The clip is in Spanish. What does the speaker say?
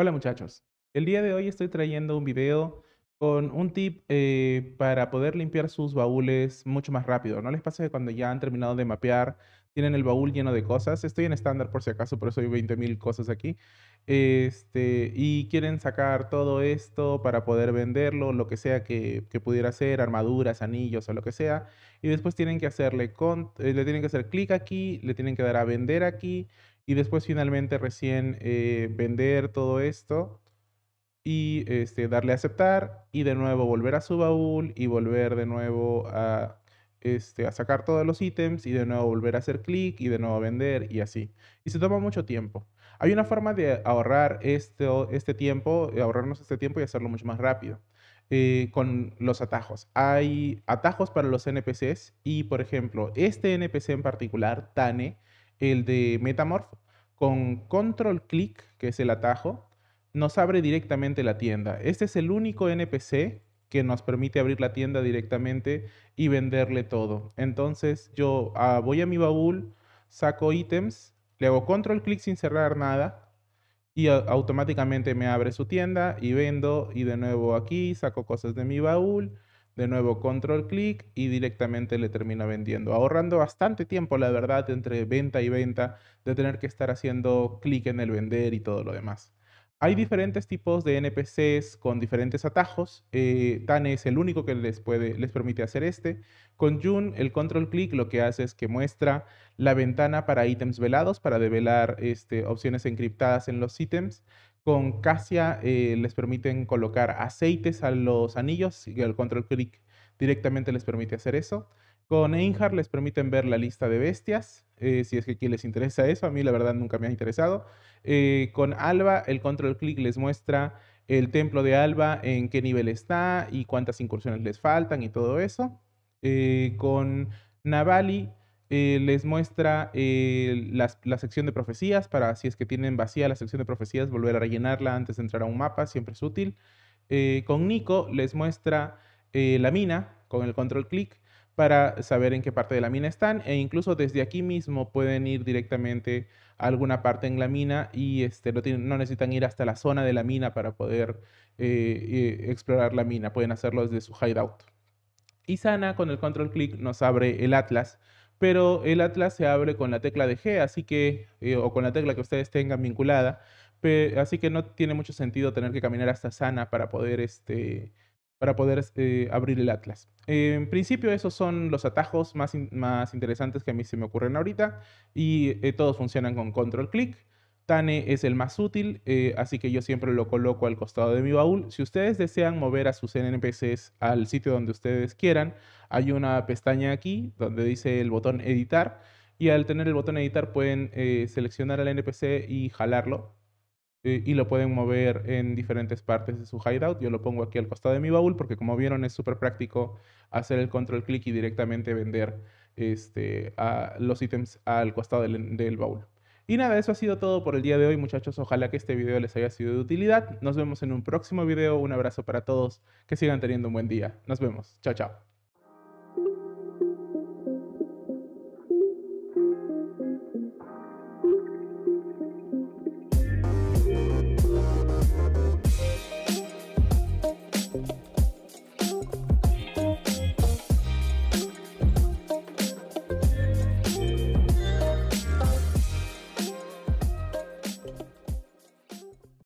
Hola muchachos, el día de hoy estoy trayendo un video con un tip eh, para poder limpiar sus baúles mucho más rápido. No les pasa que cuando ya han terminado de mapear, tienen el baúl lleno de cosas. Estoy en estándar por si acaso, por eso hay 20.000 cosas aquí. Este, y quieren sacar todo esto para poder venderlo, lo que sea que, pudiera ser, armaduras, anillos o lo que sea. Y después tienen que hacerle, eh, le tienen que hacer clic aquí, le tienen que dar a vender aquí, y después finalmente recién eh, vender todo esto y este, darle a aceptar y de nuevo volver a su baúl y volver de nuevo a, este, a sacar todos los ítems y de nuevo volver a hacer clic y de nuevo vender y así. Y se toma mucho tiempo. Hay una forma de ahorrar este, este tiempo, ahorrarnos este tiempo y hacerlo mucho más rápido. Eh, con los atajos. Hay atajos para los NPCs y, por ejemplo, este NPC en particular, Tane, el de Metamorph, con control click, que es el atajo, nos abre directamente la tienda. Este es el único NPC que nos permite abrir la tienda directamente y venderle todo. Entonces yo ah, voy a mi baúl, saco ítems, le hago control click sin cerrar nada y automáticamente me abre su tienda y vendo y de nuevo aquí saco cosas de mi baúl de nuevo, control clic y directamente le termina vendiendo, ahorrando bastante tiempo, la verdad, entre venta y venta, de tener que estar haciendo clic en el vender y todo lo demás. Hay diferentes tipos de NPCs con diferentes atajos. Tane eh, Tan es el único que les, les permite hacer este. Con June el control clic lo que hace es que muestra la ventana para ítems velados, para develar este, opciones encriptadas en los ítems. Con Casia eh, les permiten colocar aceites a los anillos y el control click directamente les permite hacer eso. Con Einhar les permiten ver la lista de bestias, eh, si es que aquí les interesa eso, a mí la verdad nunca me ha interesado. Eh, con Alba el control click les muestra el templo de Alba, en qué nivel está y cuántas incursiones les faltan y todo eso. con Navali eh, les muestra eh, la, sección de profecías para si es que tienen vacía la sección de profecías, volver a rellenarla antes de entrar a un mapa, siempre es útil. Eh, con Nico les muestra la mina con el control clic para saber en qué parte de la mina están e incluso desde aquí mismo pueden ir directamente a alguna parte en la mina y este, no, no necesitan ir hasta la zona de la mina para poder explorar la mina, pueden hacerlo desde su hideout. Y Sana con el control clic nos abre el atlas pero el Atlas se abre con la tecla de G, así que, eh, o con la tecla que ustedes tengan vinculada, así que no tiene mucho sentido tener que caminar hasta Sana para poder, este, para poder eh, abrir el Atlas. en principio esos son los atajos más, más interesantes que a mí se me ocurren ahorita y eh, todos funcionan con control click Tane es el más útil, eh, así que yo siempre lo coloco al costado de mi baúl. Si ustedes desean mover a sus NPCs al sitio donde ustedes quieran, hay una pestaña aquí donde dice el botón editar y al tener el botón editar pueden eh, seleccionar al NPC y jalarlo eh, y lo pueden mover en diferentes partes de su hideout. Yo lo pongo aquí al costado de mi baúl porque como vieron es súper práctico hacer el control clic y directamente vender este, a los ítems al costado del baúl. Y nada, eso ha sido todo por el día de hoy, muchachos. Ojalá que este video les haya sido de utilidad. Nos vemos en un próximo video. Un abrazo para todos. Que sigan teniendo un buen día. Nos vemos. Chao, chao.